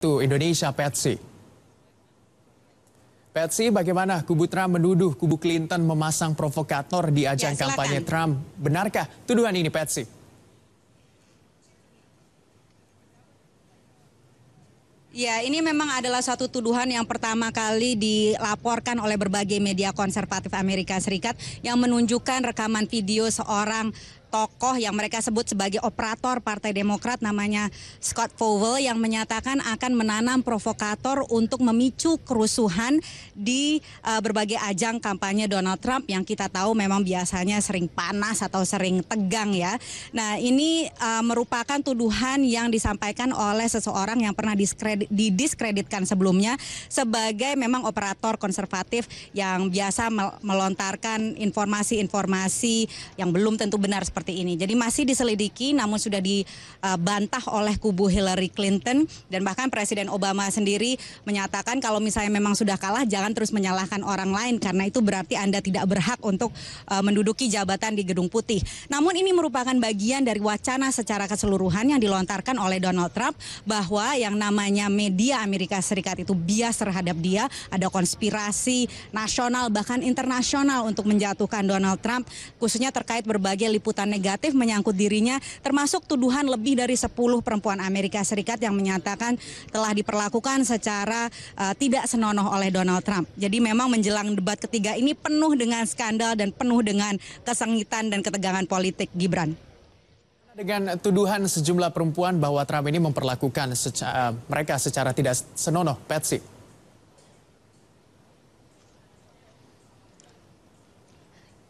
Indonesia Petsi. Petsi, bagaimana kubu Trump menuduh kubu Clinton memasang provokator di ajang ya, kampanye Trump? Benarkah tuduhan ini, Petsi? Ya, ini memang adalah satu tuduhan yang pertama kali dilaporkan oleh berbagai media konservatif Amerika Serikat yang menunjukkan rekaman video seorang tokoh yang mereka sebut sebagai operator Partai Demokrat namanya Scott Powell yang menyatakan akan menanam provokator untuk memicu kerusuhan di uh, berbagai ajang kampanye Donald Trump yang kita tahu memang biasanya sering panas atau sering tegang ya. Nah, ini uh, merupakan tuduhan yang disampaikan oleh seseorang yang pernah didiskreditkan sebelumnya sebagai memang operator konservatif yang biasa melontarkan informasi-informasi yang belum tentu benar seperti seperti ini. Jadi masih diselidiki namun sudah dibantah oleh kubu Hillary Clinton dan bahkan Presiden Obama sendiri menyatakan kalau misalnya memang sudah kalah jangan terus menyalahkan orang lain karena itu berarti Anda tidak berhak untuk e, menduduki jabatan di Gedung Putih. Namun ini merupakan bagian dari wacana secara keseluruhan yang dilontarkan oleh Donald Trump bahwa yang namanya media Amerika Serikat itu bias terhadap dia, ada konspirasi nasional bahkan internasional untuk menjatuhkan Donald Trump khususnya terkait berbagai liputan negatif menyangkut dirinya termasuk tuduhan lebih dari 10 perempuan Amerika Serikat yang menyatakan telah diperlakukan secara uh, tidak senonoh oleh Donald Trump. Jadi memang menjelang debat ketiga ini penuh dengan skandal dan penuh dengan kesengitan dan ketegangan politik Gibran. Dengan tuduhan sejumlah perempuan bahwa Trump ini memperlakukan secara, eh, mereka secara tidak senonoh, Patsy.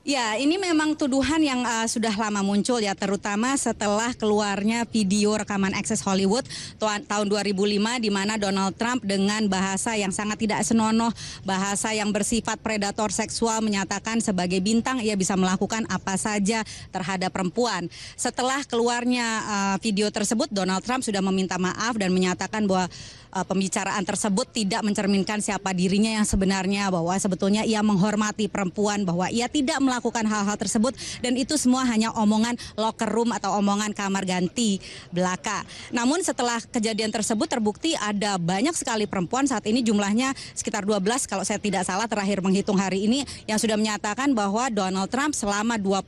Ya, ini memang tuduhan yang uh, sudah lama muncul ya, terutama setelah keluarnya video rekaman Access Hollywood tahun 2005 di mana Donald Trump dengan bahasa yang sangat tidak senonoh, bahasa yang bersifat predator seksual menyatakan sebagai bintang ia bisa melakukan apa saja terhadap perempuan. Setelah keluarnya uh, video tersebut, Donald Trump sudah meminta maaf dan menyatakan bahwa eh, pembicaraan tersebut tidak mencerminkan siapa dirinya yang sebenarnya, bahwa sebetulnya ia menghormati perempuan, bahwa ia tidak melakukan hal-hal tersebut dan itu semua hanya omongan locker room atau omongan kamar ganti belaka. Namun setelah kejadian tersebut terbukti ada banyak sekali perempuan saat ini jumlahnya sekitar 12 kalau saya tidak salah terakhir menghitung hari ini yang sudah menyatakan bahwa Donald Trump selama 20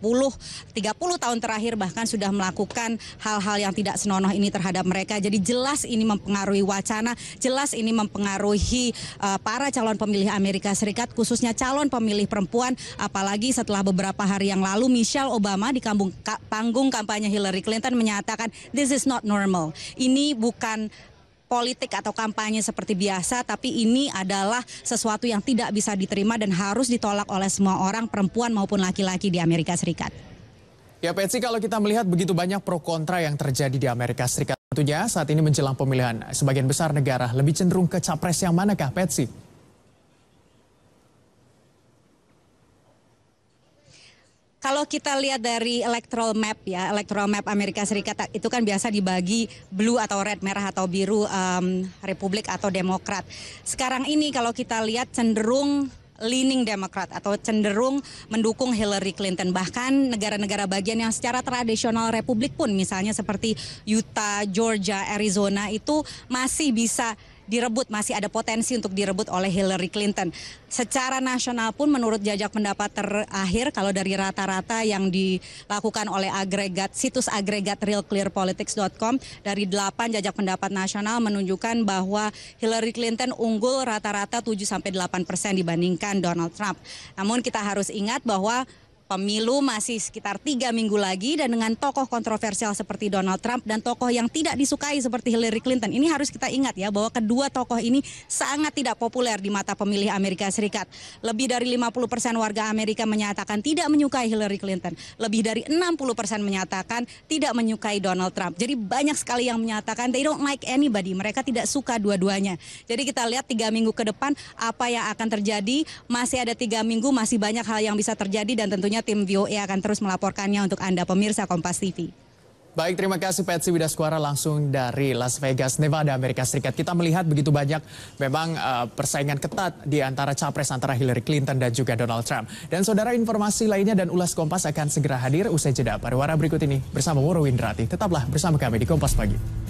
30 tahun terakhir bahkan sudah melakukan hal-hal yang tidak senonoh ini terhadap mereka. Jadi jelas ini mempengaruhi wacana, jelas ini mempengaruhi uh, para calon pemilih Amerika Serikat khususnya calon pemilih perempuan apalagi setelah setelah beberapa hari yang lalu Michelle Obama di kampung, ka, panggung kampanye Hillary Clinton menyatakan this is not normal. Ini bukan politik atau kampanye seperti biasa, tapi ini adalah sesuatu yang tidak bisa diterima dan harus ditolak oleh semua orang, perempuan maupun laki-laki di Amerika Serikat. Ya, Patsy, kalau kita melihat begitu banyak pro kontra yang terjadi di Amerika Serikat, tentunya saat ini menjelang pemilihan, sebagian besar negara lebih cenderung ke capres yang manakah, Patsy? kalau kita lihat dari electoral map ya, electoral map Amerika Serikat itu kan biasa dibagi blue atau red, merah atau biru, um, Republik atau Demokrat. Sekarang ini kalau kita lihat cenderung leaning Demokrat atau cenderung mendukung Hillary Clinton. Bahkan negara-negara bagian yang secara tradisional Republik pun misalnya seperti Utah, Georgia, Arizona itu masih bisa direbut, masih ada potensi untuk direbut oleh Hillary Clinton. Secara nasional pun menurut jajak pendapat terakhir kalau dari rata-rata yang dilakukan oleh agregat situs agregat realclearpolitics.com dari 8 jajak pendapat nasional menunjukkan bahwa Hillary Clinton unggul rata-rata 7 sampai 8 persen dibandingkan Donald Trump. Namun kita harus ingat bahwa Pemilu masih sekitar tiga minggu lagi dan dengan tokoh kontroversial seperti Donald Trump dan tokoh yang tidak disukai seperti Hillary Clinton. Ini harus kita ingat ya bahwa kedua tokoh ini sangat tidak populer di mata pemilih Amerika Serikat. Lebih dari 50 persen warga Amerika menyatakan tidak menyukai Hillary Clinton. Lebih dari 60 persen menyatakan tidak menyukai Donald Trump. Jadi banyak sekali yang menyatakan they don't like anybody. Mereka tidak suka dua-duanya. Jadi kita lihat tiga minggu ke depan apa yang akan terjadi. Masih ada tiga minggu, masih banyak hal yang bisa terjadi dan tentunya tim VOA e akan terus melaporkannya untuk Anda pemirsa Kompas TV. Baik, terima kasih Patsy Widaskuara langsung dari Las Vegas, Nevada, Amerika Serikat. Kita melihat begitu banyak memang uh, persaingan ketat di antara capres antara Hillary Clinton dan juga Donald Trump. Dan saudara informasi lainnya dan ulas Kompas akan segera hadir usai jeda pariwara berikut ini bersama Woro Windrati. Tetaplah bersama kami di Kompas Pagi.